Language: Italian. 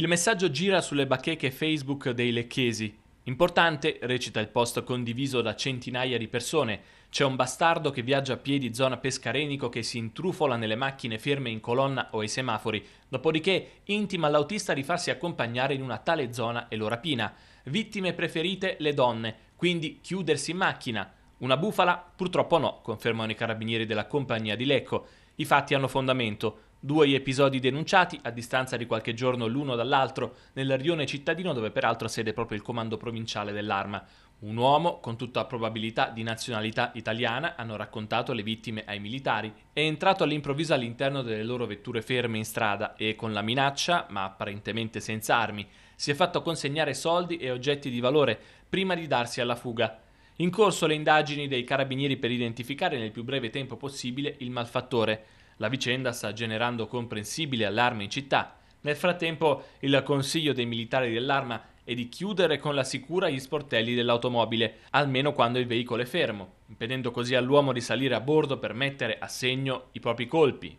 Il messaggio gira sulle bacheche Facebook dei lecchesi. Importante, recita il post condiviso da centinaia di persone. C'è un bastardo che viaggia a piedi zona Pescarenico che si intrufola nelle macchine ferme in colonna o ai semafori, dopodiché intima l'autista di farsi accompagnare in una tale zona e lo rapina. Vittime preferite le donne, quindi chiudersi in macchina. Una bufala? Purtroppo no, confermano i carabinieri della compagnia di Lecco. I fatti hanno fondamento. Due gli episodi denunciati, a distanza di qualche giorno l'uno dall'altro, nel rione cittadino dove peraltro siede proprio il comando provinciale dell'arma. Un uomo, con tutta probabilità di nazionalità italiana, hanno raccontato le vittime ai militari, è entrato all'improvviso all'interno delle loro vetture ferme in strada e con la minaccia, ma apparentemente senza armi, si è fatto consegnare soldi e oggetti di valore prima di darsi alla fuga. In corso le indagini dei carabinieri per identificare nel più breve tempo possibile il malfattore. La vicenda sta generando comprensibile allarme in città. Nel frattempo il consiglio dei militari dell'arma è di chiudere con la sicura gli sportelli dell'automobile, almeno quando il veicolo è fermo, impedendo così all'uomo di salire a bordo per mettere a segno i propri colpi,